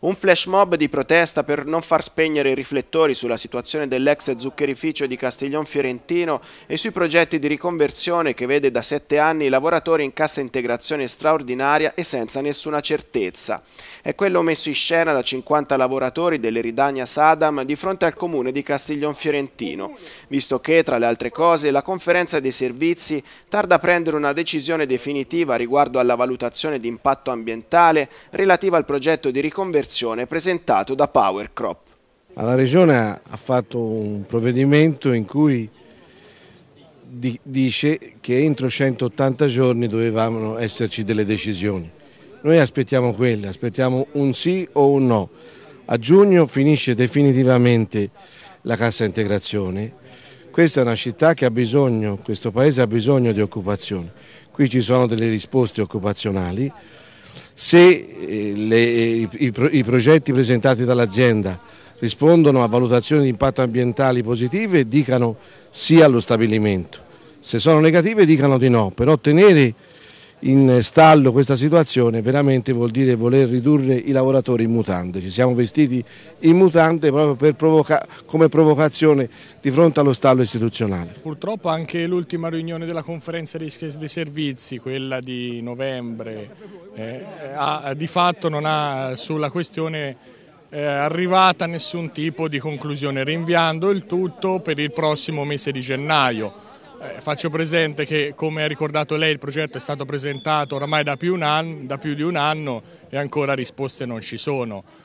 Un flash mob di protesta per non far spegnere i riflettori sulla situazione dell'ex zuccherificio di Castiglion Fiorentino e sui progetti di riconversione che vede da sette anni i lavoratori in cassa integrazione straordinaria e senza nessuna certezza. È quello messo in scena da 50 lavoratori dell'Eridania Sadam di fronte al comune di Castiglion Fiorentino, visto che, tra le altre cose, la conferenza dei servizi tarda a prendere una decisione definitiva riguardo alla valutazione di impatto ambientale relativa al progetto di riconversione comunicazione presentato da Power Crop. La Regione ha fatto un provvedimento in cui dice che entro 180 giorni dovevano esserci delle decisioni. Noi aspettiamo quelle, aspettiamo un sì o un no. A giugno finisce definitivamente la cassa integrazione. Questa è una città che ha bisogno, questo paese ha bisogno di occupazione. Qui ci sono delle risposte occupazionali. Se eh, le, i, i, i progetti presentati dall'azienda rispondono a valutazioni di impatto ambientali positive dicano sì allo stabilimento, se sono negative dicano di no, però tenere in stallo questa situazione veramente vuol dire voler ridurre i lavoratori in mutande, ci siamo vestiti in mutande proprio provoca come provocazione di fronte allo stallo istituzionale. Purtroppo anche l'ultima riunione della conferenza dei servizi, quella di novembre, eh, ha, eh, di fatto non ha sulla questione eh, arrivata nessun tipo di conclusione, rinviando il tutto per il prossimo mese di gennaio. Eh, faccio presente che, come ha ricordato lei, il progetto è stato presentato oramai da più, anno, da più di un anno e ancora risposte non ci sono.